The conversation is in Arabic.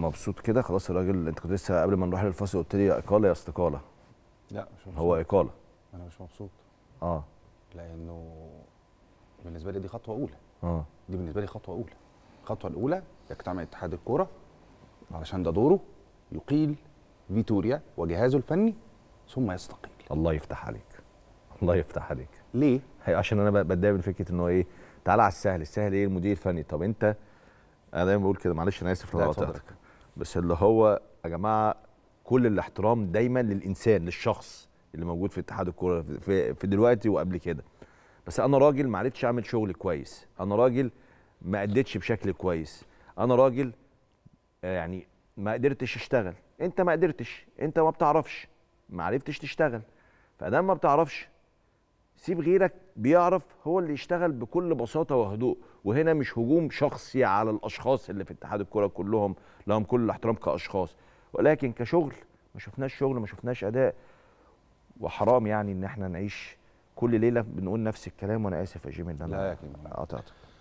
مبسوط كده خلاص الراجل انت كنت لسه قبل ما نروح للفاصل قلت لي يا اقاله يا استقاله لا مش مبسوط. هو اقاله انا مش مبسوط اه لانه بالنسبه لي دي خطوه اولى اه دي بالنسبه لي خطوه اولى الخطوه الاولى يجتمع اتحاد الكوره آه. علشان ده دوره يقيل فيتوريا وجهازه الفني ثم يستقيل الله يفتح عليك الله يفتح عليك ليه عشان انا بتضايق من فكره ان هو ايه تعالى على السهل السهل ايه المدير الفني طب انت انا دايما بقول كده معلش انا اسف لو قطعتك بس اللي هو يا جماعه كل الاحترام دايما للانسان للشخص اللي موجود في اتحاد الكوره في, في دلوقتي وقبل كده بس انا راجل ما عرفتش اعمل شغل كويس انا راجل ما اديتش بشكل كويس انا راجل آه، يعني ما قدرتش اشتغل انت ما قدرتش انت ما بتعرفش ما عرفتش تشتغل فادام ما بتعرفش سيب غيرك بيعرف هو اللي يشتغل بكل بساطه وهدوء وهنا مش هجوم شخصي على الاشخاص اللي في اتحاد الكره كلهم لهم كل الاحترام كاشخاص ولكن كشغل ما شفناش شغل ما شفناش اداء وحرام يعني ان احنا نعيش كل ليله بنقول نفس الكلام وانا اسف يا جيمي ان انا قطعتك